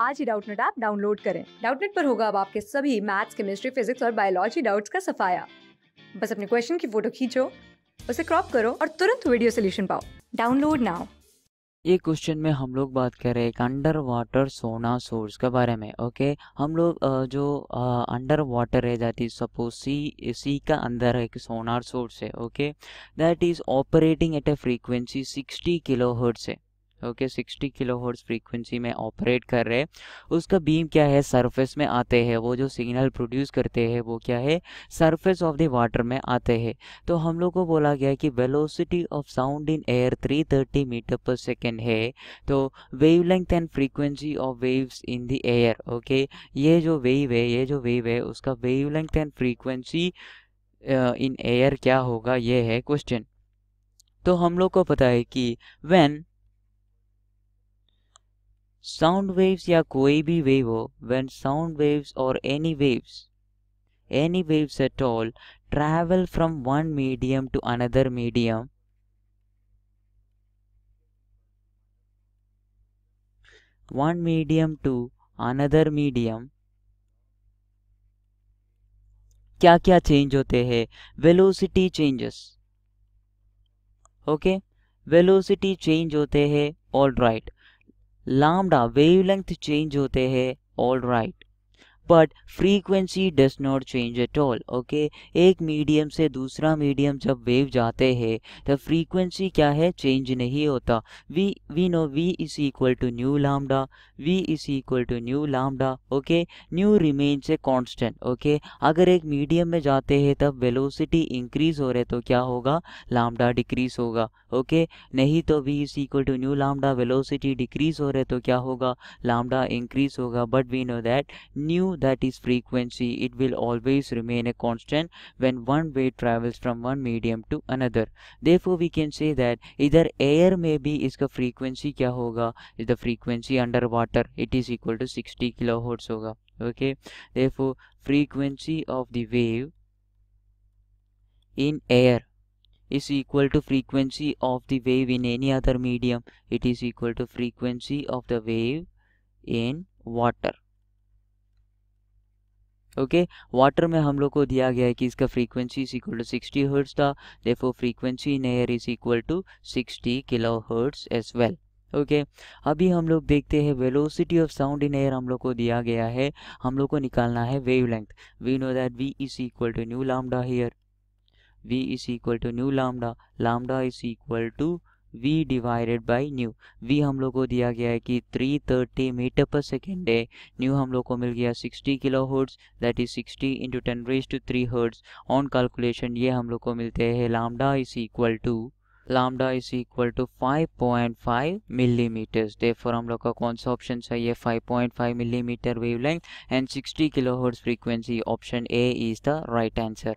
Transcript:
आज ही Doubtnut app download करें डाउटनेट पर होगा अब आपके सभी मैथ्स केमिस्ट्री फिजिक्स और बायोलॉजी डाउट्स का सफाया बस अपने क्वेश्चन की फोटो खींचो उसे क्रॉप करो और तुरंत वीडियो सोल्यूशन पाओ डाउनलोड नाउ ये क्वेश्चन में हम लोग बात कर रहे हैं एक अंडर वाटर सोना सोर्स के बारे में ओके हम लोग जो अंडर वाटर है that is suppose sea sea का अंदर एक सोनार सोर्स है okay that is operating at a frequency 60 kilo hertz है okay okay, 60 kilo hertz frequency में ऑपरेट कर रहे उसका बीम क्या है सरफेस में आते हैं वो जो सिग्नल प्रोड्यूस करते हैं वो क्या है सरफेस ऑफ द वाटर में आते हैं तो हम लोग को बोला गया कि velocity of sound in air 330 metre per second है तो wavelength and frequency of waves in the air okay ये जो वेव है ये जो वेव है उसका wavelength and frequency in air क्या होगा ये है क्वेश्चन तो हम लोग को पता है कि वेन साउंड वेव्स या कोई भी वेव हो वेन साउंड वेव्स और any waves any waves at all travel from one medium to another medium one medium to another medium क्या क्या चेंज होते हैं velocity changes okay velocity change होते हैं all right lambda wavelength change होते हैं all right but frequency does not change at all okay एक medium से दूसरा मीडियम जब वेव जाते हैं तो फ्रीक्वेंसी क्या है चेंज नहीं होता v we know v is equal to nu lambda v is equal to nu lambda okay nu remains a constant okay अगर एक मीडियम में जाते हैं तब वेलोसिटी इंक्रीज हो रहे तो क्या होगा लामडा डिक्रीज होगा ओके नहीं तो v is equal to nu lambda velocity decrease हो रहे तो क्या होगा लामडा इंक्रीज होगा but we know that nu that is frequency, it will always remain a constant when one wave travels from one medium to another. Therefore, we can say that either air maybe is the frequency क्या होगा is the frequency under water it is equal to 60 kilohertz okay therefore frequency of the wave in air is equal to frequency of the wave in any other medium it is equal to frequency of the wave in water okay water में हम लोग को दिया गया है कि इसका frequency is equal to sixty hertz था देखो frequency in air is equal to sixty kilo hertz as well okay okay. अभी हम लोग देखते हैं velocity of sound in air हम लोग को दिया गया है हम लोग को निकालना है wavelength we know that v is equal to nu lambda here v is equal to nu lambda lambda is equal to v divided by nu v हम लोग को दिया गया है कि 330 मीटर पर सेकेंड है न्यू हम लोग को मिल गया 60 kilo hertz that is 60 into ten raise to three hertz on calculation ये हम लोग को मिलते हैं lambda is equal to lambda is equal to 5.5 millimetres therefore हम लोग का कौन सा ऑप्शन सही है 5.5 millimetre wavelength and 60 kilo kilohertz frequency option A is the right answer